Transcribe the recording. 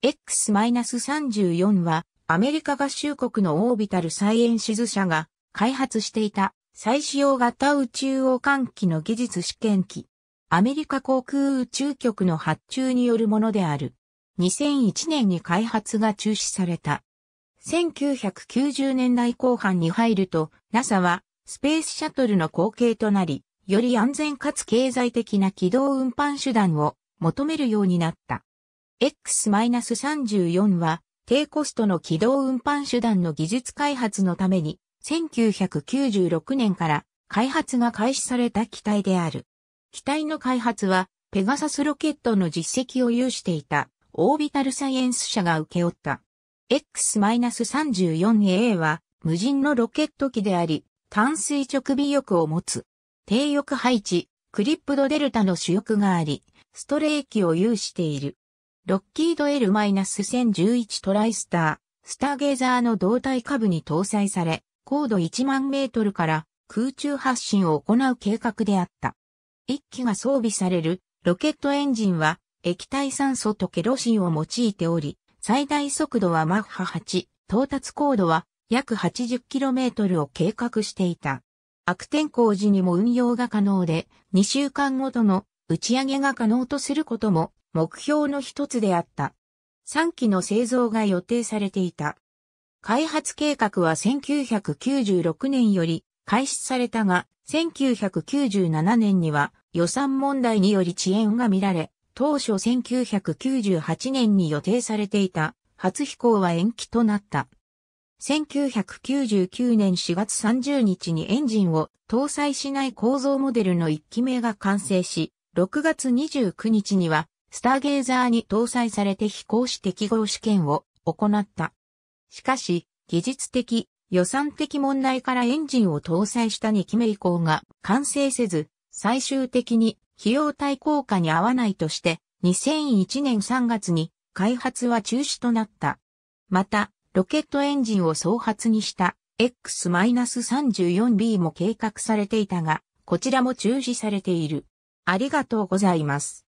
X-34 はアメリカ合衆国のオービタルサイエンシズ社が開発していた再使用型宇宙王還機の技術試験機。アメリカ航空宇宙局の発注によるものである。2001年に開発が中止された。1990年代後半に入ると NASA はスペースシャトルの後継となり、より安全かつ経済的な軌道運搬手段を求めるようになった。X-34 は低コストの軌道運搬手段の技術開発のために1996年から開発が開始された機体である。機体の開発はペガサスロケットの実績を有していたオービタルサイエンス社が受け負った。X-34A は無人のロケット機であり、単垂直尾翼を持つ。低翼配置、クリップドデルタの主翼があり、ストレーキを有している。ロッキード L-1011 トライスター、スターゲーザーの胴体下部に搭載され、高度1万メートルから空中発進を行う計画であった。1機が装備されるロケットエンジンは液体酸素とケロシンを用いており、最大速度はマッハ8、到達高度は約 80km を計画していた。悪天候時にも運用が可能で、2週間ごとの打ち上げが可能とすることも目標の一つであった。3機の製造が予定されていた。開発計画は1996年より開始されたが、1997年には予算問題により遅延が見られ、当初1998年に予定されていた初飛行は延期となった。1999年4月30日にエンジンを搭載しない構造モデルの1機目が完成し、6月29日にはスターゲーザーに搭載されて飛行士適合試験を行った。しかし、技術的、予算的問題からエンジンを搭載した2機目以降が完成せず、最終的に費用対効果に合わないとして、2001年3月に開発は中止となった。また、ロケットエンジンを総発にした X-34B も計画されていたが、こちらも中止されている。ありがとうございます。